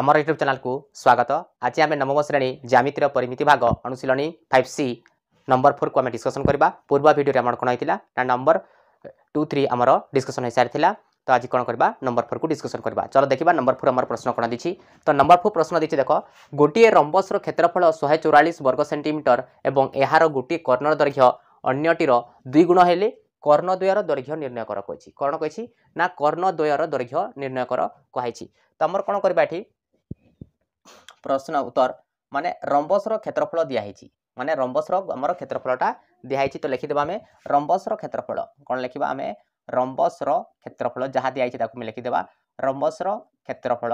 আমার ୟୁଟ୍ୟୁବ୍ ଚ୍ୟାନେଲ୍କୁ ସ୍ୱାଗତ ଆଜି ଆମେ ନବମ ଶ୍ରେଣୀ ଜ୍ୟାମିତିର ପରିମିତି ଭାଗ ଅନୁଶୀଳନୀ ଫାଇଭ୍ ସି ନମ୍ବର ଫୋର୍କୁ ଆମେ ଡିସ୍କସନ୍ କରିବା ପୂର୍ବ ଭିଡ଼ିଓରେ ଆମର କ'ଣ ହେଇଥିଲା ନା ନମ୍ବର ଟୁ ଥ୍ରୀ ଆମର ଡିସ୍କସନ୍ ହୋଇସାରିଥିଲା ତ ଆଜି କ'ଣ କରିବା ନମ୍ବର ଫୋର୍କୁ ଡିସ୍କସନ୍ କରିବା ଚଲ ଦେଖିବା ନମ୍ବର ଫୋର୍ ଆମର ପ୍ରଶ୍ନ କ'ଣ ଦେଇଛି ତ ନମ୍ବର ଫୋର୍ ପ୍ରଶ୍ନ ଦେଇଛି ଦେଖ ଗୋଟିଏ ରମ୍ବସ୍ର କ୍ଷେତ୍ରଫଳ ଶହେ ଚଉରାଳିଶ ବର୍ଗ ସେଣ୍ଟିମିଟର ଏବଂ ଏହାର ଗୋଟିଏ କର୍ଣ୍ଣର ଦୈର୍ଘ୍ୟ ଅନ୍ୟଟିର ଦୁଇ ଗୁଣ ହେଲେ কর্ণদ্বয়ের দৈর্ঘ্য নির্ণয় কর কী কর্ণ কী না কর্ণদ্বয়ের দৈর্ঘ্য নির্ণয় কর কুহাইছি তো আমার কোণ করা এটি ପ୍ରଶ୍ନ ଉତ୍ତର ମାନେ ରମ୍ବସର କ୍ଷେତ୍ରଫଳ ଦିଆହେଇଛି ମାନେ ରମ୍ବସର ଆମର କ୍ଷେତ୍ରଫଳଟା ଦିଆହେଇଛି ତ ଲେଖିଦେବା ଆମେ ରମ୍ବସର କ୍ଷେତ୍ରଫଳ କ'ଣ ଲେଖିବା ଆମେ ରମ୍ବସର କ୍ଷେତ୍ରଫଳ ଯାହା ଦିଆହେଇଛି ତାକୁ ଆମେ ଲେଖିଦେବା ରମ୍ବସର କ୍ଷେତ୍ରଫଳ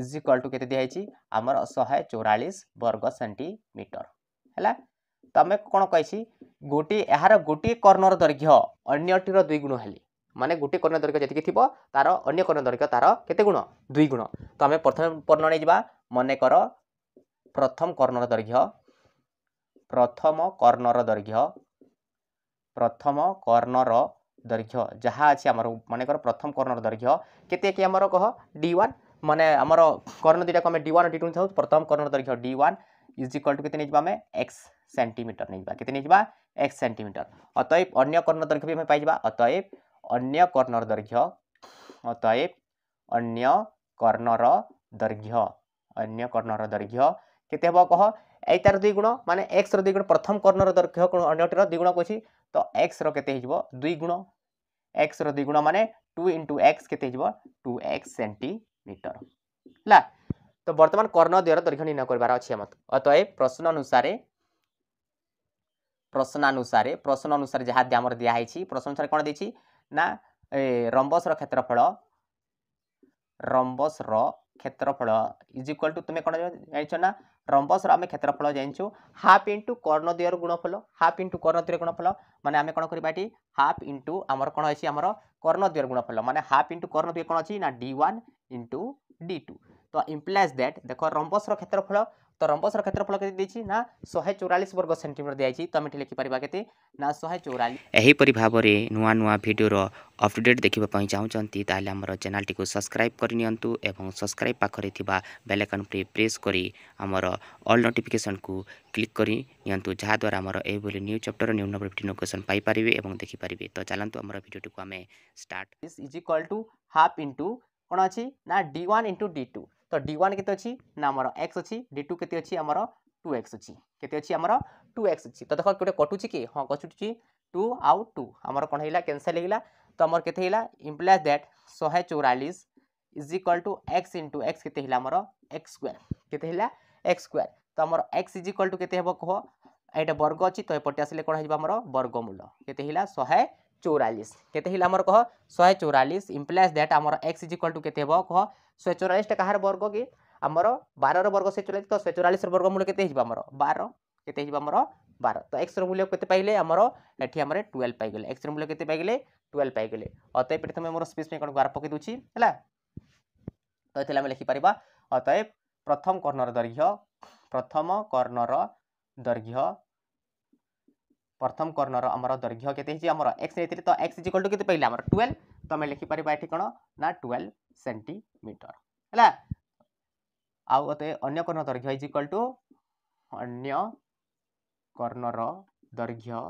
ଇଜ୍ ଇକ୍ୱାଲ୍ ଟୁ କେତେ ଦିଆହେଇଛି ଆମର ଶହେ ଚଉରାଳିଶ ବର୍ଗ ସେଣ୍ଟିମିଟର ହେଲା ତ ଆମେ କ'ଣ କହିଛି ଗୋଟିଏ ଏହାର ଗୋଟିଏ କର୍ଣ୍ଣର ଦୈର୍ଘ୍ୟ ଅନ୍ୟଟିର ଦୁଇ ଗୁଣ ହେଲେ ମାନେ ଗୋଟିଏ କର୍ଣ୍ଣ ଦୈର୍ଘ୍ୟ ଯେତିକି ଥିବ ତାର ଅନ୍ୟ କର୍ଣ୍ଣ ଦୈର୍ଘ୍ୟ ତାର କେତେ ଗୁଣ ଦୁଇ ଗୁଣ ତ ଆମେ ପ୍ରଥମେ ବର୍ଣ୍ଣ ନେଇଯିବା মনেকর প্রথম কর্ণর দৈর্ঘ্য প্রথম কর্ণর দৈর্ঘ্য প্রথম কর্ণর দৈর্ঘ্য যাহা আছে আমার মনেকর প্রথম কর্ণর দৈর্ঘ্য কেতে কি আমার কহ ডি ওয়ান মানে আমার কর্ণ দুইটাকে আমি ডি ওয়ান ডি টু থাকু প্রথম কর্ণর দৈর্ঘ্য D one is equal to কেতে নিয়ে আমি এক্স সেটিমিটর নিয়ে কেতে নিয়ে এক্স সেটিমিটর অতএব অন্য কর্ণর দৈর্ঘ্য বি আমি পাই অতএব অন্য কর্ণর দৈর্ঘ্য অতএব অন্য কর্ণর দৈর্ঘ্য ଅନ୍ୟ କର୍ଣ୍ଣର ଦୈର୍ଘ୍ୟ କେତେ ହେବ କହ ଏଇ ତାର ଦୁଇ ଗୁଣ ମାନେ ଏକ୍ସର ଦୁଇ ଗୁଣ ପ୍ରଥମ କର୍ଣ୍ଣର ଦୈର୍ଘ୍ୟ ଅନ୍ୟଟିର ଦୁଇ ଗୁଣ କହୁଛି ତ ଏକ୍ସର କେତେ ହେଇଯିବ ଦୁଇ ଗୁଣ ଏକ୍ସର ଦୁଇ ଗୁଣ ମାନେ ଟୁ ଇଣ୍ଟୁ ଏକ୍ସ କେତେ ହେଇଯିବ ଟୁ ଏକ୍ସ ସେଣ୍ଟିମିଟର ହେଲା ତ ବର୍ତ୍ତମାନ କର୍ଣ୍ଣଦ୍ୱୟର ଦୈର୍ଘ୍ୟ ନିର୍ଣ୍ଣୟ କରିବାର ଅଛି ଆମର ଅତଏବ ପ୍ରଶ୍ନ ଅନୁସାରେ ପ୍ରଶ୍ନ ଅନୁସାରେ ପ୍ରଶ୍ନ ଅନୁସାରେ ଯାହା ଆମର ଦିଆହେଇଛି ପ୍ରଶ୍ନ ଅନୁସାରେ କ'ଣ ଦେଇଛି ନା ରମ୍ବସର କ୍ଷେତ୍ରଫଳ ରମ୍ବସର କ୍ଷେତ୍ରଫଳ ଇଜ୍ ଇକ୍ୱାଲ୍ ଟୁ ତୁମେ କ'ଣ ଜାଣିଛ ନା ଟ୍ରମ୍ପସ୍ର ଆମେ କ୍ଷେତ୍ରଫଳ ଜାଣିଛୁ ହାଫ୍ ଇଣ୍ଟୁ କର୍ଣ୍ଣଦ୍ୱୟର ଗୁଣଫଳ ହାଫ୍ ଇଣ୍ଟୁ କର୍ଣ୍ଣଦ୍ୱୟର ଗୁଣଫଳ ମାନେ ଆମେ କ'ଣ କରିବା ଏଠି ହାଫ୍ ଇଣ୍ଟୁ ଆମର କ'ଣ ଅଛି ଆମର କର୍ଣ୍ଣଦ୍ୱୟର ଗୁଣଫଳ ମାନେ ହାଫ୍ ଇଣ୍ଟୁ କର୍ଣ୍ଣଦ୍ୱୟ କ'ଣ ଅଛି ନା D one into D two ତ ଇମ୍ପ୍ଲାଏଜ୍ ଦ୍ୟାଟ୍ ଦେଖ ରମ୍ବସ୍ର କ୍ଷେତ୍ରଫଳ তো রম্বসর ক্ষেত্রফল কেতে দিয়েছি না শহে চৌরাশ বর্গ সেটিমিটর দিয়েছি তো আমি এটি লিখিপারা কেতে না শহে চৌরাশ এইপরি ভাবে নূয়া নূয়া ভিডিওর অপডেট দেখা চাহুমান তাহলে আমার চ্যানেলটি সবসক্রাইব করে নিউ এবং সবসক্রাইব পাখে থাকা বেলাইকনটি প্রেস করে আমার অল নোটিফিকেসন কু ক্লিক করে নিউ যাদ্বারা আমার এইভাবে new chapter new number video notification পাইপারে এবং দেখিপারে তো চালু আমার ভিডিওটি আমি start is is equal to half into কোণ অছি না D one into D two ତ ଡି ୱାନ୍ କେତେ ଅଛି ନା ଆମର ଏକ୍ସ ଅଛି ଡି ଟୁ କେତେ ଅଛି ଆମର ଟୁ ଏକ୍ସ ଅଛି କେତେ ଅଛି ଆମର ଟୁ ଏକ୍ସ ଅଛି ତ ଦେଖ ଗୋଟେ କଟୁଛି କି ହଁ କଟୁଛି ଟୁ ଆଉ ଟୁ ଆମର କ'ଣ ହେଇଗଲା କ୍ୟାନସେଲ୍ ହେଇଗଲା ତ ଆମର କେତେ ହେଇଗଲା ଇମ୍ପ୍ଲାଏଜ୍ ଦ୍ୟାଟ୍ ଶହେ ଚଉରାଳିଶ is equal to x into x କେତେ ହେଲା ଆମର ଏକ୍ସ ସ୍କୋୟାର କେତେ ହେଲା ଏକ୍ସ ସ୍କୋୟାର ତ ଆମର ଏକ୍ସ ଇଜ୍ ଇକ୍ୱାଲ୍ ଟୁ କେତେ ହେବ କୁହ ଏଇଟା ବର୍ଗ ଅଛି ତ ଏପଟେ ଆସିଲେ କ'ଣ ହେଇଯିବ ଆମର ବର୍ଗମୂଳ କେତେ ହେଲା ଶହେ চৌরাল্লিশ কেতে হল আমার কহ শহে চৌরাল্লিশ ইমপ্লাইজ দ্যাট আমার এক্স ইজ ইকাল টু কেতে হব কহ শহে চৌরাল্লিশটা কাহার বর্গ কি আমার বারর বর্গ শহে চৌরাল্লিশ তো শহে চৌরাল্লিশর বর্গমূল কেতে হয়ে আমার বার কেতে হয়ে আমার বার তো এক্সর মূল্য কেতে পাইলে আমার এটি আমার টুয়েলভ পাইগলে এক্সর মূল্য কেতে পাইগলে টুয়েলভ পাইগলে অতএব প্রথমে আমার স্পেস কণকু আর পকাই দেছি হ্যাঁ তো এতে আমি লিখিপার অতএব প্রথম কর্ণর দৈর্ঘ্য প্রথম কর্ণর দৈর্ঘ্য প্রথম কর্ণর আমার দৈর্ঘ্য কেতে হয়েছে আমার এক্স নেই তো এক্স ইজ ইকল টু কেতে পাইলে আমার টুয়েলভ তো আমি লিখিপার এটি কোণ না টুয়েলভ সেটিমিটর ହେଲା ଆଉ ମୋତେ ଅନ୍ୟ କର୍ଣ୍ଣ ଦୈର୍ଘ୍ୟ ଇଜ୍ ଇକ୍ୱାଲ୍ ଟୁ ଅନ୍ୟ କର୍ଣ୍ଣର ଦୈର୍ଘ୍ୟ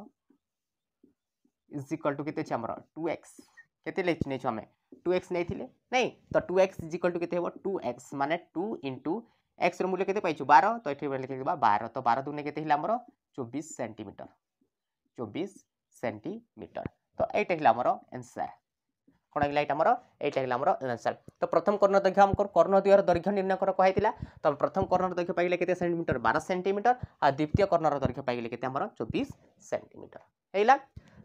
ଇଜ୍ ଇକ୍ୱାଲ୍ ଟୁ କେତେ ଅଛି ଆମର ଟୁ ଏକ୍ସ କେତେ ନେଇଛୁ ଆମେ ଟୁ ଏକ୍ସ ନେଇଥିଲେ ନାଇଁ ତ two x is equal to କେତେ ହେବ ଟୁ ଏକ୍ସ ମାନେ ଟୁ ଇଣ୍ଟୁ ଏକ୍ସର ମୂଲ୍ୟ କେତେ ପାଇଛୁ ବାର ତ ଏଠି ଲେଖିଦେବା ବାର ତ ବାର ଦୁନେ କେତେ ହେଲା ଆମର ଚବିଶ ସେଣ୍ଟିମିଟର চব্বিশ সেটিমিটর তো এইটা হল আমার এনসার কোণ হল এইটা আমার এইটা হল আমার এনসার তো প্রথম কর্ণদৈর্ঘ্য আমার কর্ণদ্বয়ের দৈর্ঘ্য নির্ণয় করা কুহাইলা তো আমি প্রথম কর্ণর দৈর্ঘ্য পাইলে কেতে সেটিমিটর বার সেটিমিটর আর দ্বিতীয় কর্ণর দৈর্ঘ্য পাইলে কেতে আমার চব্বিশ সেটিমিটর এইলা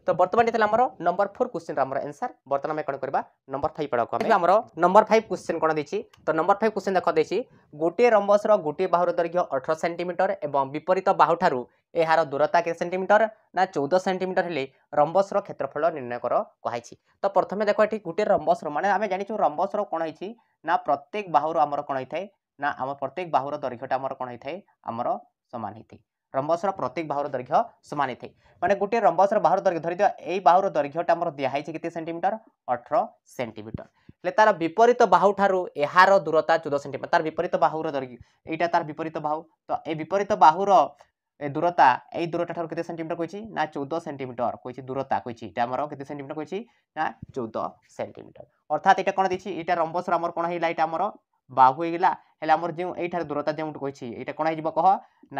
তো বর্তমান এটা আমার নম্বর ফোর কোশ্চেন আমার এনসার বর্তমান আমি কোণ করা নম্বর ফাইভ আড়ক আমি আমার নম্বর ফাইভ কোশ্চেন কোণ দিয়েছি তো নম্বর ফাইভ কোশ্চেন দেখ দিয়েছি গোটিয়ে রম্বসর গোটিয়ে বাহুর দৈর্ঘ্য অঠর সেটিমিটর এবং বিপরীত বাহুঠার ଏହାର ଦୂରତା କେତେ ସେଣ୍ଟିମିଟର ନା ଚଉଦ ସେଣ୍ଟିମିଟର ହେଲେ ରମ୍ବସର କ୍ଷେତ୍ରଫଳ ନିର୍ଣ୍ଣୟ କର କୁହାଯାଇଛି ତ ପ୍ରଥମେ ଦେଖ ଏଠି ଗୋଟିଏ ରମ୍ବସର ମାନେ ଆମେ ଜାଣିଛୁ ରମ୍ବସର କ'ଣ ହେଇଛି ନା ପ୍ରତ୍ୟେକ ବାହୁର ଆମର କ'ଣ ହେଇଥାଏ ନା ଆମ ପ୍ରତ୍ୟେକ ବାହୁର ଦୈର୍ଘ୍ୟଟା ଆମର କ'ଣ ହେଇଥାଏ ଆମର ସମାନ ହେଇଥାଏ ରମ୍ବସର ପ୍ରତ୍ୟେକ ବାହୁର ଦୈର୍ଘ୍ୟ ସମାନ ହେଇଥାଏ ମାନେ ଗୋଟିଏ ରମ୍ବସର ବାହୁର ଦୈର୍ଘ୍ୟ ଧରିଦିଅ ଏଇ ବାହୁର ଦୈର୍ଘ୍ୟଟା ଆମର ଦିଆହେଇଛି କେତେ ସେଣ୍ଟିମିଟର ଅଠର ସେଣ୍ଟିମିଟର ହେଲେ ତାର ବିପରୀତ ବାହୁଠାରୁ ଏହାର ଦୂରତା ଚଉଦ ସେଣ୍ଟିମିଟର ତାର ବିପରୀତ ବାହୁର ଦୈର୍ଘ୍ୟ ଏଇଟା ତାର ବିପରୀତ ବାହୁ ତ ଏ ବିପରୀତ ବାହୁର ଏ ଦୂରତା ଏଇ ଦୂରତା ଠାରୁ କେତେ ସେଣ୍ଟିମିଟର କହିଛି ନା ଚଉଦ ସେଣ୍ଟିମିଟର କହିଛି ଦୂରତା କହିଛି ଏଇଟା ଆମର କେତେ ସେଣ୍ଟିମିଟର କହିଛି ନା ଚଉଦ ସେଣ୍ଟିମିଟର ଅର୍ଥାତ୍ ଏଇଟା କ'ଣ ଦେଇଛି ଏଇଟା ରମ୍ବସର ଆମର କ'ଣ ହେଇଗଲା ଏଇଟା ଆମର ବାହୁ ହେଇଗଲା ହେଲେ ଆମର ଯେଉଁ ଏଇଠାର ଦୂରତା ଯେଉଁଠୁ କହିଛି ଏଇଟା କ'ଣ ହେଇଯିବ କହ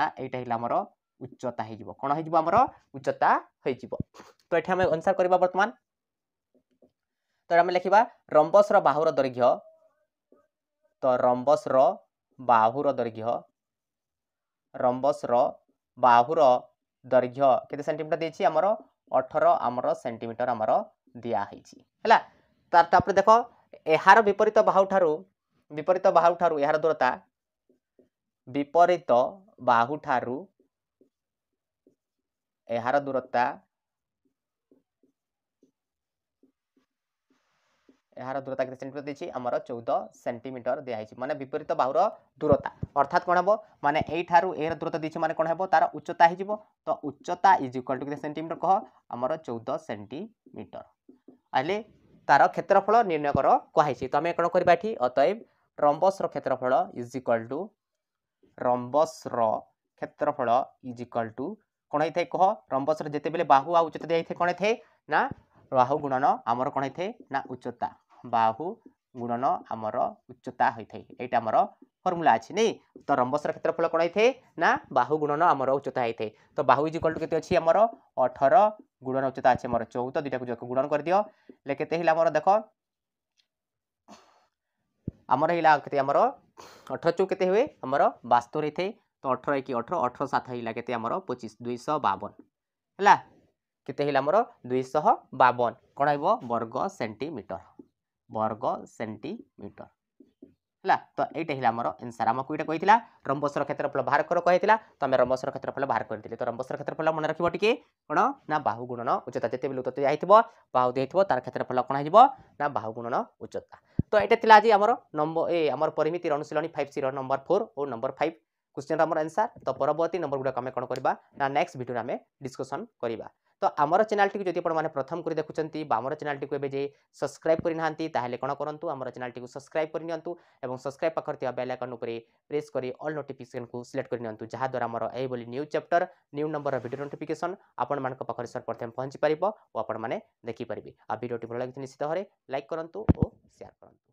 ନା ଏଇଟା ହେଲା ଆମର ଉଚ୍ଚତା ହେଇଯିବ କ'ଣ ହେଇଯିବ ଆମର ଉଚ୍ଚତା ହେଇଯିବ ତ ଏଠି ଆମେ ଆନ୍ସର କରିବା ବର୍ତ୍ତମାନ ତ ଆମେ ଲେଖିବା ରମ୍ବସର ବାହୁର ଦୈର୍ଘ୍ୟ ତ ରମ୍ବସର ବାହୁର ଦୈର୍ଘ୍ୟ ରମ୍ବସର ବାହୁର ଦୈର୍ଘ୍ୟ କେତେ ସେଣ୍ଟିମିଟର ଦେଇଛି ଆମର ଅଠର ଆମର ସେଣ୍ଟିମିଟର ଆମର ଦିଆହେଇଛି ହେଲା ତା ତାପରେ ଦେଖ ଏହାର ବିପରୀତ ବାହୁଠାରୁ ବିପରୀତ ବାହୁଠାରୁ ଏହାର ଦୂରତା ବିପରୀତ ବାହୁଠାରୁ ଏହାର ଦୂରତା ଏହାର ଦୂରତା କେତେ ସେଣ୍ଟିମିଟର ଦେଇଛି ଆମର ଚଉଦ ସେଣ୍ଟିମିଟର ଦିଆହେଇଛି ମାନେ ବିପରୀତ ବାହୁର ଦୂରତା ଅର୍ଥାତ୍ କ'ଣ ହେବ ମାନେ ଏଇଠାରୁ ଏହାର ଦୂରତା ଦେଇଛି ମାନେ କ'ଣ ହେବ ତା'ର ଉଚ୍ଚତା ହେଇଯିବ ତ ଉଚ୍ଚତା ଇଜ୍ ଇକ୍ୱାଲ୍ ଟୁ କେତେ ସେଣ୍ଟିମିଟର କହ ଆମର ଚଉଦ ସେଣ୍ଟିମିଟର ହେଲେ ତା'ର କ୍ଷେତ୍ରଫଳ ନିର୍ଣ୍ଣୟ କର କୁହାହେଇଛି ତ ଆମେ କ'ଣ କରିବା ଏଠି ଅତଏବ ରମ୍ବସ୍ର କ୍ଷେତ୍ରଫଳ ଇଜ୍ ଇକ୍ୱାଲ୍ ଟୁ ରମ୍ବସ୍ର କ୍ଷେତ୍ରଫଳ ଇଜ୍ ଇକ୍ୱାଲ୍ ଟୁ କ'ଣ ହେଇଥାଏ କହ ରମ୍ବସ୍ର ଯେତେବେଳେ ବାହୁ ଆଉ ଉଚ୍ଚତା ଦିଆହେଇଥାଏ କ'ଣ ହେଇଥାଏ ନା ବାହୁ ଗୁଣନ ଆମର କ'ଣ ହେଇଥାଏ ନା ଉଚ୍ଚତା ବାହୁ ଗୁଣନ ଆମର ଉଚ୍ଚତା ହୋଇଥାଏ ଏଇଟା ଆମର ଫର୍ମୁଲା ଅଛି ନାଇଁ ତ ରମ୍ବସର କ୍ଷେତ୍ରଫଳ କ'ଣ ହେଇଥାଏ ନା ବାହୁ ଗୁଣନ ଆମର ଉଚ୍ଚତା ହେଇଥାଏ ତ ବାହୁ ଇଜ୍ ଇକ୍ୱାଲ୍ ଟୁ କେତେ ଅଛି ଆମର ଅଠର ଗୁଣନ ଉଚ୍ଚତା ଅଛି ଆମର ଚଉଦ ଦୁଇଟାକୁ ଯାକ ଗୁଣନ କରିଦିଅ ହେଲେ କେତେ ହେଲା ଆମର ଦେଖ ଆମର ହେଲା କେତେ ଆମର ଅଠର ଚଉ କେତେ ହୁଏ ଆମର ବାସ୍ତୋର ହେଇଥାଏ ତ ଅଠର ଏକି ଅଠର ଅଠର ସାତ ହେଇଲା କେତେ ଆମର ପଚିଶ ଦୁଇଶହ ବାବନ ହେଲା କେତେ ହେଲା ଆମର ଦୁଇଶହ ବାବନ କ'ଣ ହେବ ବର୍ଗ ସେଣ୍ଟିମିଟର বর্গ সেটিমিটর ହେଲା ତ ଏଇଟା ହେଲା ଆମର ଏନ୍ସାର୍ ଆମକୁ ଏଇଟା କହିଥିଲା ରମ୍ବସର କ୍ଷେତ୍ରଫଳ ବାହାର କର କହିଥିଲା ତ ଆମେ ରମ୍ବସର କ୍ଷେତ୍ରଫଳ ବାହାର କରିଥିଲେ ତ ରମ୍ବସର କ୍ଷେତ୍ରଫଳ ମନେ ରଖିବ ଟିକେ କ'ଣ ନା ବାହୁ ଗୁଣନ ଉଚ୍ଚତା ଯେତେବେଳେ ଉତ୍ତର ଯାଇଥିବ ବାହୁ ଦେଇଥିବ ତାର କ୍ଷେତ୍ରଫଳ କ'ଣ ହେଇଯିବ ନା ବାହୁ ଗୁଣନ ଉଚ୍ଚତା ତ ଏଇଟା ଥିଲା ଆଜି ଆମର ନମ୍ବର ଏ ଆମର ପରିମିତିର ଅନୁଶୀଳନୀ ଫାଇଭ୍ ସିର ନମ୍ବର ଫୋର୍ ଓ ନମ୍ବର ଫାଇଭ୍ क्वेश्चन आम आंसर तो परवर्ती नंबर गुड़ा आम कौन करवा ना नेक्स्ट भिडियो आम डिस्कसन करवा ତ ଆମର ଚ୍ୟାନେଲ୍ଟିକୁ ଯଦି ଆପଣମାନେ ପ୍ରଥମ କରି ଦେଖୁଛନ୍ତି ବା ଆମର ଚ୍ୟାନେଲ୍ଟିକୁ ଏବେ ଯେ ସବସ୍କ୍ରାଇବ୍ କରିନାହାନ୍ତି ତାହେଲେ କ'ଣ କରନ୍ତୁ ଆମର ଚ୍ୟାନେଲ୍ଟିକୁ ସବସ୍କ୍ରାଇବ୍ କରିନିଅନ୍ତୁ ଏବଂ ସବସ୍କ୍ରାଇବ୍ ପାଖରେ ଥିବା ବେଲ୍ ଆଇକନ୍ ଉପରେ ପ୍ରେସ୍ କରି ଅଲ୍ ନୋଟିଫିକେସନ୍କୁ ସିଲେକ୍ଟ କରିନିଅନ୍ତୁ ଯାହାଦ୍ୱାରା ଆମର ଏହିଭଳି ନ୍ୟୁଜ୍ ଚାପ୍ଟର ନ୍ୟୁ ନମ୍ବରର ଭିଡ଼ିଓ ନୋଟିଫିକେସନ୍ ଆପଣମାନଙ୍କ ପାଖରେ ସର୍ବପ୍ରଥମେ ପହଞ୍ଚିପାରିବ ଓ ଆପଣମାନେ ଦେଖିପାରିବେ ଆଉ ଭିଡ଼ିଓଟି ଭଲ ଲାଗିଛି ନିଶ୍ଚିତ ଭାବରେ ଲାଇକ୍ କରନ୍ତୁ ଓ ସେୟାର କରନ୍ତୁ